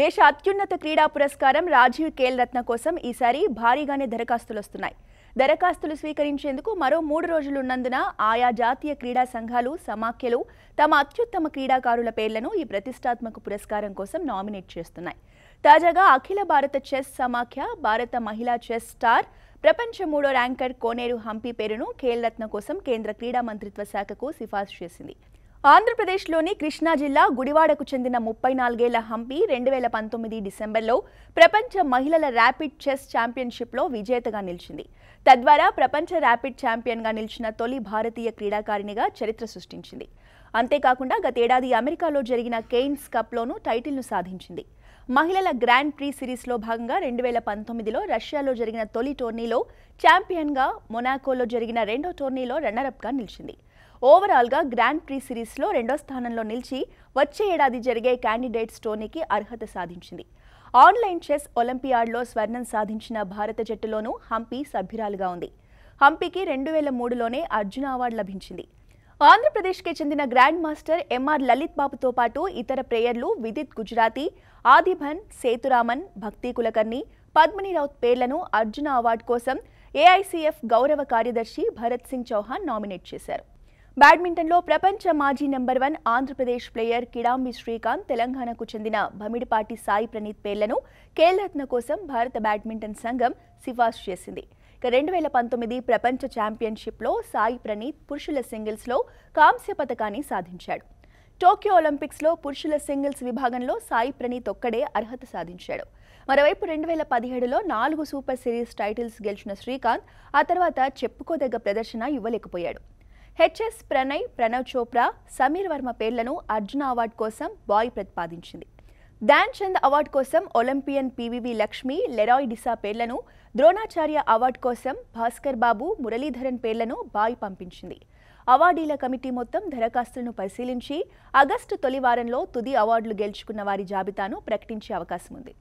దేశ అత్యున్నత క్రీడా పురస్కారం రాజీవ్ కేల్ రత్న కోసం ఈసారి భారీగానే దరఖాస్తులు వస్తున్నాయి దరఖాస్తులు స్వీకరించేందుకు మరో మూడు రోజులు ఉన్నందున ఆయా జాతీయ క్రీడా సంఘాలు సమాఖ్యలు తమ అత్యుత్తమ క్రీడాకారుల పేర్లను ఈ ప్రతిష్టాత్మక పురస్కారం కోసం నామినేట్ చేస్తున్నాయి తాజాగా అఖిల భారత చెస్ సమాఖ్య భారత మహిళా చెస్ స్టార్ ప్రపంచ మూడో ర్యాంకర్ కోనేరు హంపి పేరును ఖేల్ రత్న కోసం కేంద్ర క్రీడా మంత్రిత్వ శాఖకు సిఫార్సు చేసింది ఆంధ్రప్రదేశ్లోని కృష్ణా జిల్లా గుడివాడకు చెందిన ముప్పై నాలుగేళ్ల హంపి రెండు వేల పంతొమ్మిది డిసెంబర్లో ప్రపంచ మహిళల ర్యాపిడ్ చెస్ ఛాంపియన్షిప్లో విజేతగా నిలిచింది తద్వారా ప్రపంచ ర్యాపిడ్ ఛాంపియన్గా నిలిచిన తొలి భారతీయ క్రీడాకారిణిగా చరిత్ర సృష్టించింది అంతేకాకుండా గతేడాది అమెరికాలో జరిగిన కెయిన్స్ కప్లోనూ టైటిల్ను సాధించింది మహిళల గ్రాండ్ ప్రీ సిరీస్లో భాగంగా రెండు వేల పంతొమ్మిదిలో రష్యాలో జరిగిన తొలి టోర్నీలో ఛాంపియన్గా మొనాకోలో జరిగిన రెండో టోర్నీలో రన్నరప్గా నిలిచింది ఓవరాల్గా గ్రాండ్ ప్రీ సిరీస్లో రెండో స్థానంలో నిలిచి వచ్చే ఏడాది జరిగే క్యాండిడేట్స్ టోర్నీకి అర్హత సాధించింది ఆన్లైన్ చెస్ ఒలింపియాడ్లో స్వర్ణం సాధించిన భారత జట్టులోనూ హంపి సభ్యురాలుగా ఉంది హంపీకి రెండు వేల మూడులోనే అర్జున అవార్డు లభించింది ఆంధ్రప్రదేశ్కి చెందిన గ్రాండ్ మాస్టర్ ఎంఆర్ లలిత్ బాబుతో పాటు ఇతర ప్రేయర్లు విదిత్ గుజరాతీ ఆదిభన్ సేతురామన్ భక్తి కులకర్ణి పద్మిని రౌత్ పేర్లను అర్జున అవార్డు కోసం ఏఐసీఎఫ్ గౌరవ కార్యదర్శి భరత్ సింగ్ చౌహాన్ నామినేట్ చేశారు బ్యాడ్మింటన్లో ప్రపంచ మాజీ number one Andhra Pradesh player Kidambi Srikanth తెలంగాణకు చెందిన భమిడిపాటి సాయి ప్రణీత్ పేర్లను కేలరత్న కోసం భారత బ్యాడ్మింటన్ సంఘం సిఫార్సు చేసింది ఇక రెండు వేల పంతొమ్మిది ప్రపంచ ఛాంపియన్షిప్లో సాయి ప్రణీత్ పురుషుల సింగిల్స్లో కాంస్య పథకాన్ని సాధించాడు టోక్యో ఒలింపిక్స్లో పురుషుల సింగిల్స్ విభాగంలో సాయి ప్రణీత్ ఒక్కడే అర్హత సాధించాడు మరోవైపు రెండు వేల పదిహేడులో నాలుగు సూపర్ సిరీస్ టైటిల్స్ గెలిచిన శ్రీకాంత్ ఆ తర్వాత చెప్పుకోదగ్గ ప్రదర్శన ఇవ్వలేకపోయాడు హెచ్ఎస్ ప్రణయ్ ప్రణవ్ చోప్రా సమీర్ వర్మ పేర్లను అర్జున అవార్డు కోసం బాయ్ ప్రతిపాదించింది ధ్యాన్ చంద్ అవార్డు కోసం ఒలింపియన్ పివివి లక్ష్మి లెరాయ్ డిసా పేర్లను ద్రోణాచార్య అవార్డు కోసం భాస్కర్ బాబు మురళీధరన్ పేర్లను బాయ్ పంపించింది అవార్డీల కమిటీ మొత్తం దరఖాస్తులను పరిశీలించి ఆగస్టు తొలి వారంలో తుది అవార్డులు గెలుచుకున్న వారి జాబితాను ప్రకటించే అవకాశం ఉంది